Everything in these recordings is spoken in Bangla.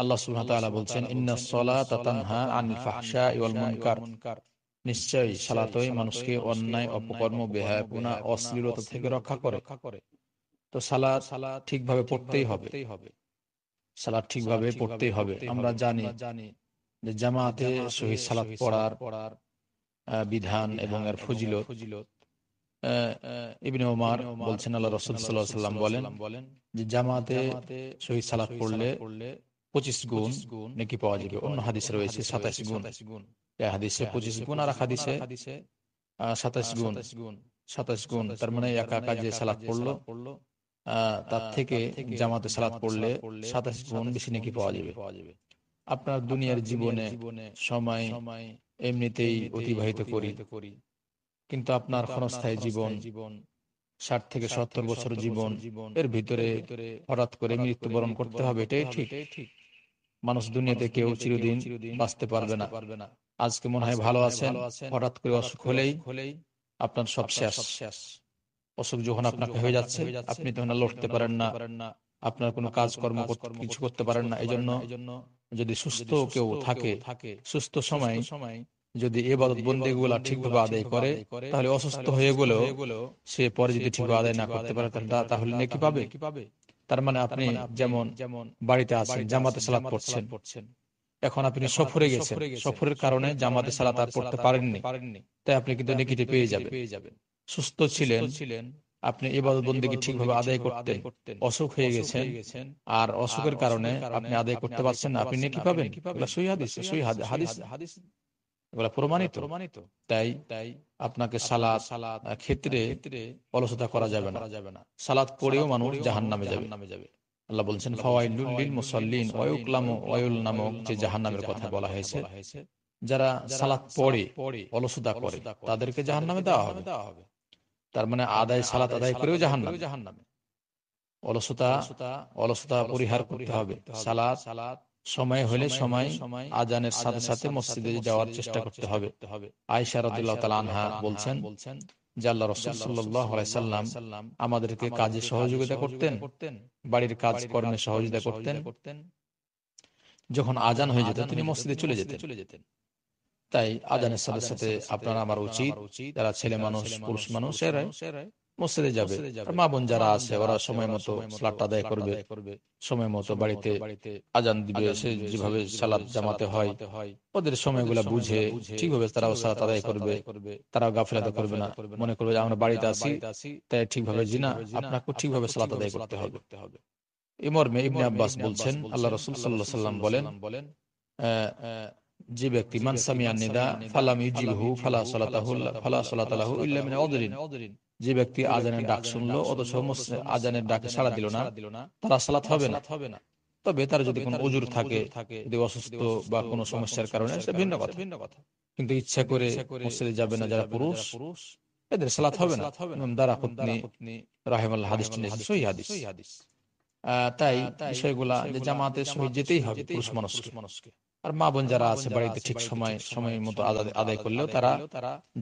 আল্লাহ সুবহানাহু তাআলা বলছেন ইন্না সলাতা তানহা আনিল ফাহশা ওয়াল মুনকার নিশ্চয়ই সালাতই মানুষকে অন্যায় অপকর্ম বেহায়াপনা অশ্লীলতা থেকে রক্ষা করে তো সালাত ঠিকভাবে পড়তেই হবে সালাত ঠিকভাবে পড়তেই হবে আমরা জানি যে জামাতে সহি সালাত পড়ার বিধান এবং এর ফজিল ইবনে ওমার বলছেন আল্লাহ রসুল সাল্লাম বলেন যে জামাতে সহি সালাত পড়লে পঁচিশ গুণ নাকি পাওয়া যাবে অন্য হাদিসে রয়েছে সাতাশ গুণ হাদিসে পঁচিশ গুণ আর হাদিসে সাতাশ গুণ সাতাশ গুণ তার মানে একা মানে সালাদ পড়লো তার থেকে জামাতে সালাদ পড়লে সাতাশ গুণ বেশি নাকি পাওয়া যাবে আপনার দুনিয়ার জীবনে সময় এমনিতেই অতিবাহিত করি কিন্তু আপনার ক্ষণস্থায়ী জীবন ষাট থেকে সত্তর বছর জীবন এর ভিতরে হঠাৎ করে মৃত্যুবরণ করতে হবে এটাই ঠিক মানুষ দুনিয়াতে কেউ চিরদিন বাঁচতে পারবে না আজকে মনে হয় ভালো আছেন হঠাৎ করে অসুখ হলেই হলেই আপনার সব শেষ শেষ অসুখ যখন আপনাকে হয়ে যাচ্ছে আপনি তখন লড়তে পারেন না আপনার কোনো কর্ম কিছু করতে পারেন না এই জন্য যদি সুস্থ কেউ থাকে সুস্থ সময় যদি এ বাদত এবাদত বন্দীগুলা ঠিকভাবে আদায় করে তাহলে অসুস্থ হয়ে গেলেও সে পরে যদি ঠিকভাবে আদায় না করতে পারে তাহলে পাবে কি পাবে তার মানে, মানে আপনি যেমন যেমন বাড়িতে আছেন জামাতে সালাত পড়ছেন এখন আপনি সফরে গেছেন সফরের কারণে জামাতে সালাত আর পড়তে পারেননি তাই আপনি কিন্তু নেকিটি পেয়ে যাবে সুস্থ ছিলেন ছিলেন আপনি ইবাদত বন্দীকে ঠিকভাবে আদায় করতে অসুখ হয়ে গেছেন আর অসুখের কারণে আপনি আদায় করতে পারছেন না আপনি নেকি পাবেন সই হাদিস হাদিস যারা প্রমাণিত প্রমাণিত তাই তাই আপনাকে সালাদ পরে ক্ষেত্রে অলসতা করা যাবে না যাবে না সালাদ পড়েও মানুষ জাহান নামে যাবে নামে যাবে করে তাদেরকে জাহান নামে দেওয়া হবে তার মানে, মানে আদায় সালাত আদায় করেও জাহান নামে অলসতা অলসতা পরিহার করতে হবে সালাদ সালাদ সময় হলে সময় আজানের সাথে সাথে মসজিদে যাওয়ার চেষ্টা করতে হবে আয়সা রাদিল্লাহ বলছেন সাল্লাম আমাদেরকে কাজে সহযোগিতা করতেন বাড়ির কাজ কর্মে সহযোগিতা করতেন যখন আজান হয়ে যেত তিনি মসজিদে চলে যেতেন তাই আজানের সাথে সাথে আপনার আমার উচিত যারা ছেলে মানুষ পুরুষ মানুষ এরাই মসজিদে যাবে মা বোন যারা আছে ওরা সময় মতো সালাদ আদায় করবে সময় মতো বাড়িতে আজান দিবে সে যেভাবে সালাদ জামাতে হয় ওদের সময়গুলা বুঝে ঠিকভাবে তারাও সালাদ আদায় করবে তারা গাফিলাতে করবে না মনে করবে আমরা বাড়িতে আছি তাই ঠিকভাবে জিনা আপনাকে ঠিকভাবে সালাদ আদায় করতে হবে মর্মে ইবনে আব্বাস বলছেন আল্লাহ রসুল সাল্লাহ সাল্লাম বলেন যে ব্যক্তি মানসামিয়া নিদা ফালাম ফালা সালাতাহু ফালা সালাতাহু যে ব্যক্তি আজানের ডাক শুনলো অথচ আজানের ডাকে সাড়া দিল না তারা সালাত হবে না তবে তার যদি কোনো অজুর থাকে যদি অসুস্থ বা কোনো সমস্যার কারণে সে ভিন্ন কথা ভিন্ন কথা কিন্তু ইচ্ছা করে মসজিদে যাবে না যারা পুরুষ পুরুষ এদের সালাত হবে না দ্বারা পত্নী রাহেমাল হাদিস সহি হাদিস তাই বিষয়গুলা যে জামাতে সহি যেতেই হবে পুরুষ মানুষ মানুষকে আর মা বোন যারা আছে বাড়িতে ঠিক সময় সময় মতো আদায় করলেও তারা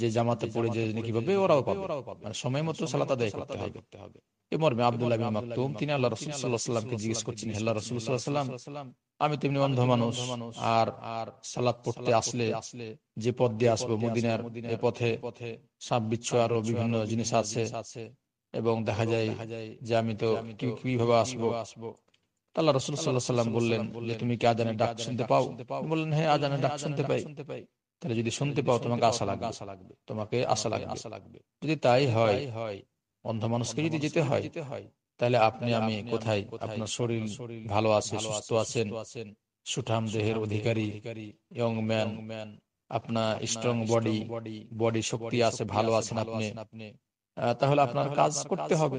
যে জামাতে পড়ে যে নাকি পাবে ওরাও পাবে মানে সময় মতো সালাত আদায় করতে হবে আব্দুল্লাহ বিন মাকতুম তিনি আল্লাহ রাসূল সাল্লাল্লাহু আলাইহি রাসূল সাল্লাল্লাহু আমি অন্ধ মানুষ আর আর সালাত পড়তে আসলে যে পথ দিয়ে আসবো মদিনার এ পথে সাপ বিচ্ছু আরো বিভিন্ন জিনিস আছে এবং দেখা যায় যে আমি তো কিভাবে আসবো আল্লাহ রসুল সাল্লাহ সাল্লাম বললেন যে তুমি কি হ্যাঁ, আজানের ডাক শুনতে পাও বললেন হ্যাঁ আজানের ডাক শুনতে পাই তাহলে যদি শুনতে পাও তোমাকে আশা লাগবে আশা লাগবে তোমাকে আশা লাগবে আশা লাগবে যদি তাই হয় হয় অন্ধ মানুষকে যদি যেতে হয় তাহলে আপনি আমি কোথায় আপনার শরীর ভালো আছে সুস্থ আছেন সুঠাম দেহের অধিকারী ইয়ং ম্যান আপনার স্ট্রং বডি বডি বডি শক্তি আছে ভালো আছেন আপনি তাহলে আপনার কাজ করতে হবে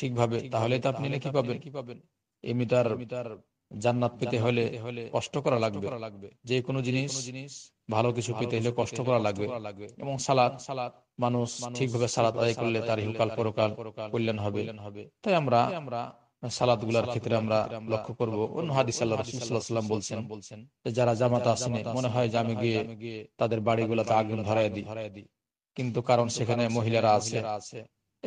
ঠিকভাবে তাহলে তো আপনি কি পাবেন কি পাবেন মিটার মিটার জান্নাত পেতে হলে কষ্ট করা লাগবে যে কোনো জিনিস জিনিস ভালো কিছু পেতে হলে কষ্ট করা লাগবে এবং সালাদ সালাদ মানুষ ঠিকভাবে সালাদ আদায় করলে তার পরকাল কল্যাণ হবে তাই আমরা আমরা সালাদ গুলার ক্ষেত্রে আমরা লক্ষ্য করবো অন্য হাদিস বলছেন বলছেন যারা জামাত আসেন মনে হয় যে আমি গিয়ে তাদের বাড়িগুলাতে আগুন ধরাই দিই কিন্তু কারণ সেখানে মহিলারা আছে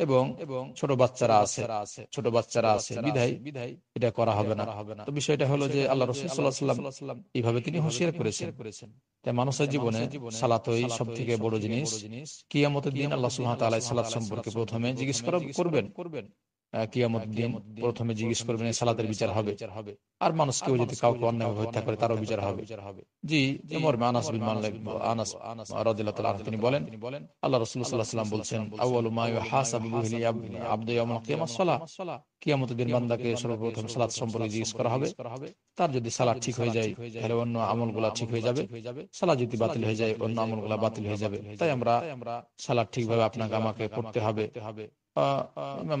এবং এবং ছোট বাচ্চারা আছে ছোট বাচ্চারা আছে বিধায় বিধায় এটা করা হবে না হবে না তো বিষয়টা হলো যে আল্লাহ রসুল্লাহাম এইভাবে তিনি হুঁশিয়ার করেছেন করেছেন মানুষের জীবনে সালাতই সব থেকে বড় জিনিস কিয়ামতের দিন আল্লাহ সুহাত সালাত সম্পর্কে প্রথমে জিজ্ঞেস করা করবেন করবেন কিয়ামত দিন প্রথমে জিজ্ঞেস করবেন বিচার হবে আর যদি কাউকে অন্যায় হত্যা করে তারও বিচার হবে জি আনাস বিন মালিক আনাস রাদিয়াল্লাহু তাআলা তিনি বলেন আল্লাহ রাসূল সাল্লাল্লাহু আলাইহি ওয়াসাল্লাম আউয়ালু মা ইউহাসাবু বিহি ইয়াউমুল সালাহ কিয়ামতের দিন বান্দাকে সর্বপ্রথম সালাত সম্পর্কে জিজ্ঞেস করা হবে তার যদি সালাত ঠিক হয়ে যায় তাহলে অন্য গুলা ঠিক হয়ে যাবে সালাত যদি বাতিল হয়ে যায় অন্য গুলা বাতিল হয়ে যাবে তাই আমরা সালাত ঠিকভাবে আপনাকে আমাকে পড়তে হবে ইমাম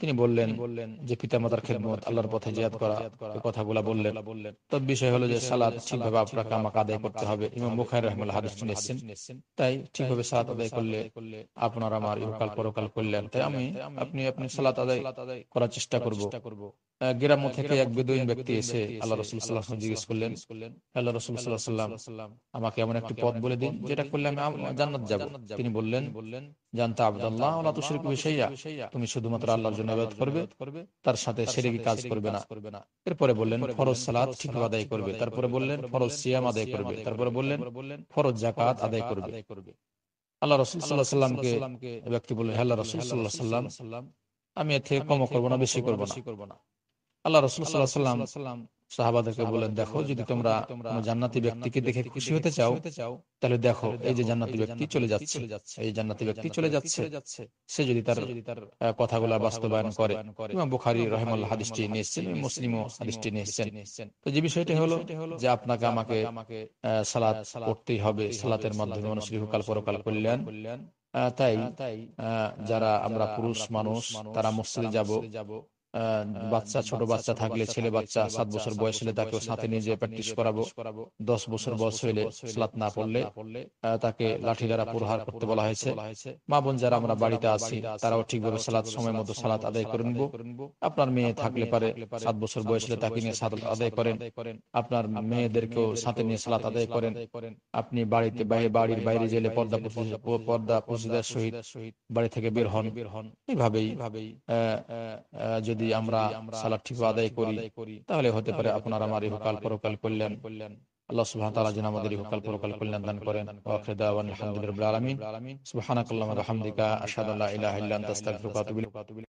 তিনি বললেন বললেন যে পিতামাতার খেদমত আল্লাহর পথে জিয়াদ করা কথাগুলা বললেন তো বিষয় হলো যে সালাদ ঠিকভাবে আপনাকে আমাকে আদায় করতে হবে ইমাম মুখাই রহমাল হাদিস নিয়েছেন তাই ঠিকভাবে সালাত আদায় করলে আপনার আমার ইহকাল পরকাল করলেন তাই আমি আপনি আপনি সালাত আদায় করার চেষ্টা করব গ্রাম থেকে এক বেদুইন ব্যক্তি এসে আল্লাহ রসুল সাল্লাম জিজ্ঞেস করলেন আল্লাহ রসুল সাল্লাহ সাল্লাম আমাকে এমন একটি পথ বলে দিন যেটা করলে আমি জান্নাত যাব তিনি বললেন আল্লাহ বিষয়া তুমি শুধুমাত্র আল্লাহর জন্য করবে তার সাথে কাজ করবে না এরপরে বললেন ফরজ ঠিক আদায় করবে তারপরে বললেন ফরজ সিয়াম আদায় করবে তারপরে বললেন ফরজ আদায় করবে আল্লাহ রসুল সাল্লাহ সাল্লামকে ব্যক্তি বললেন আল্লাহ রসুল সাল্লাহ সাল্লাম আমি এর থেকে কম করবো না বেশি করবো না আল্লাহ রসুল সাল্লাম সাহাবাদেরকে বলেন দেখো যদি তোমরা জান্নাতি ব্যক্তিকে দেখে খুশি হতে চাও তাহলে দেখো এই যে জান্নাতি ব্যক্তি চলে যাচ্ছে এই জান্নাতি ব্যক্তি চলে যাচ্ছে সে যদি তার কথাগুলো বাস্তবায়ন করে ইমাম বুখারি রহমাল্লাহ হাদিসটি নিয়ে এসেছেন মুসলিম হাদিসটি নিয়ে এসেছেন তো যে বিষয়টি হলো যে আপনাকে আমাকে সালাত করতেই হবে সালাতের মাধ্যমে মানুষ ইহকাল পরকাল কল্যাণ তাই যারা আমরা পুরুষ মানুষ তারা মসজিদে যাব বাচ্চা ছোট বাচ্চা থাকলে ছেলে বাচ্চা সাত বছর বয়স হলে তাকেও সাথে নিয়ে যেয়ে প্র্যাকটিস করাবো দশ বছর বয়স হইলে সালাত না পড়লে তাকে লাঠি দ্বারা প্রহার করতে বলা হয়েছে মা বোন যারা আমরা বাড়িতে আছি তারাও ঠিকভাবে সালাত সময় মতো সালাত আদায় করে নিব আপনার মেয়ে থাকলে পারে সাত বছর বয়স হলে তাকে নিয়ে সালাত আদায় করেন আপনার মেয়েদেরকেও সাথে নিয়ে সালাত আদায় করেন আপনি বাড়িতে বাইরে বাড়ির বাইরে গেলে পর্দা পর্দা প্রতিদার সহিত বাড়ি থেকে বের হন এইভাবেই যদি যদি আমরা সালাদ ঠিক আদায় করি তাহলে হতে পারে আপনার আমার এই হকাল পরকাল কল্যাণ আল্লাহ সুবহান তাআলা যেন আমাদের এই হকাল পরকাল কল্যাণ দান করেন ওয়া আখির দাওয়ানা আলহামদুলিল্লাহি রাব্বিল আলামিন সুবহানাকাল্লাহুম্মা ওয়া বিহামদিকা আশহাদু আল্লা ইলাহা ইল্লা আনতা আস্তাগফিরুকা ওয়া আতুবু